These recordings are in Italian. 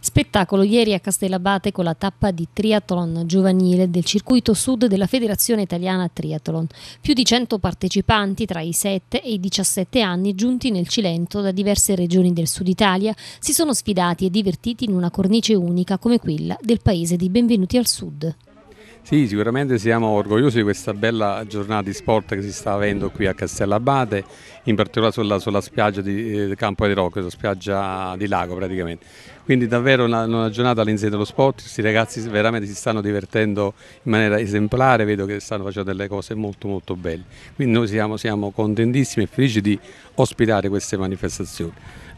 Spettacolo ieri a Castellabate con la tappa di triathlon giovanile del circuito sud della Federazione Italiana Triathlon. Più di 100 partecipanti tra i 7 e i 17 anni giunti nel Cilento da diverse regioni del sud Italia si sono sfidati e divertiti in una cornice unica come quella del paese di Benvenuti al Sud. Sì, sicuramente siamo orgogliosi di questa bella giornata di sport che si sta avendo qui a Castellabate, in particolare sulla, sulla spiaggia di eh, Campo di Rocco, sulla spiaggia di Lago praticamente. Quindi davvero una, una giornata all'insieme dello sport, questi ragazzi veramente si stanno divertendo in maniera esemplare, vedo che stanno facendo delle cose molto molto belle. Quindi noi siamo, siamo contentissimi e felici di ospitare queste manifestazioni.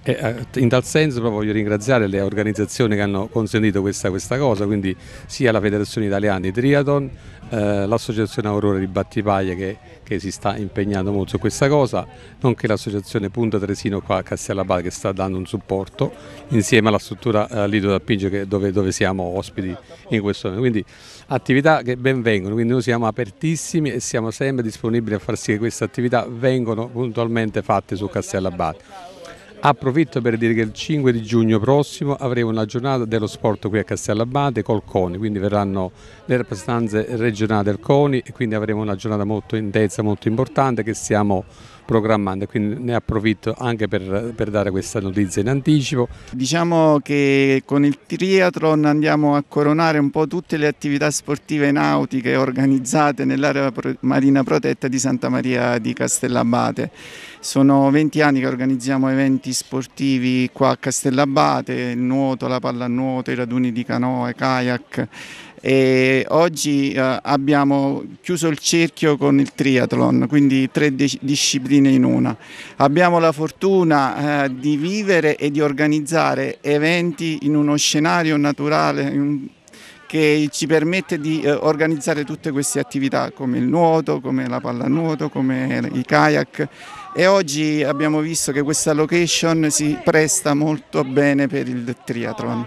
E eh, in tal senso voglio ringraziare le organizzazioni che hanno consentito questa, questa cosa, quindi sia la Federazione Italiana di Trieste, Triathlon, eh, l'associazione Aurora di Battipaglia che, che, si sta impegnando molto su questa cosa, nonché l'associazione Punta Tresino qua a Castellabate che sta dando un supporto insieme alla struttura eh, Lido d'Appingio dove, dove, siamo ospiti in questo momento. Quindi attività che ben vengono, quindi noi siamo apertissimi e siamo sempre disponibili a far sì che queste attività vengano puntualmente fatte su Castellabate. Approfitto per dire che il 5 di giugno prossimo avremo una giornata dello sport qui a Castellabate col CONI, quindi verranno le rappresentanze regionali del CONI e quindi avremo una giornata molto intensa, molto importante che stiamo programmando, quindi ne approfitto anche per, per, dare questa notizia in anticipo. Diciamo che con il triathlon andiamo a coronare un po' tutte le attività sportive nautiche organizzate nell'area marina protetta di Santa Maria di Castellabate. Sono 20 anni che organizziamo eventi sportivi qua a Castellabate, il nuoto, la pallanuoto, i raduni di canoe, kayak e oggi eh, abbiamo chiuso il cerchio con il triathlon, quindi tre discipline discipline in una. Abbiamo la fortuna eh, di vivere e di organizzare eventi in uno scenario naturale in, che ci permette di eh, organizzare tutte queste attività come il nuoto, come la pallanuoto, come i kayak e oggi abbiamo visto che questa location si presta molto bene per il triathlon.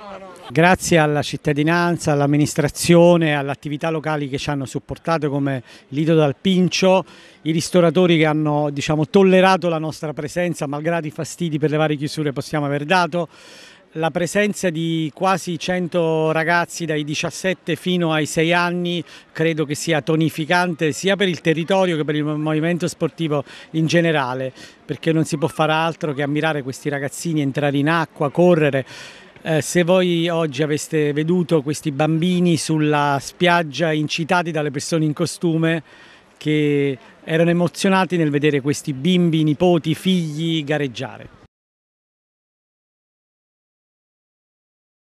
Grazie alla cittadinanza, all'amministrazione, alle attività locali che ci hanno supportato come Lido dal Pincio, i ristoratori che hanno diciamo, tollerato la nostra presenza malgrado i fastidi per le varie chiusure possiamo aver dato, la presenza di quasi 100 ragazzi dai 17 fino ai 6 anni credo che sia tonificante sia per il territorio che per il movimento sportivo in generale perché non si può fare altro che ammirare questi ragazzini, entrare in acqua, correre eh, se voi oggi aveste veduto questi bambini sulla spiaggia incitati dalle persone in costume che erano emozionati nel vedere questi bimbi, nipoti, figli gareggiare.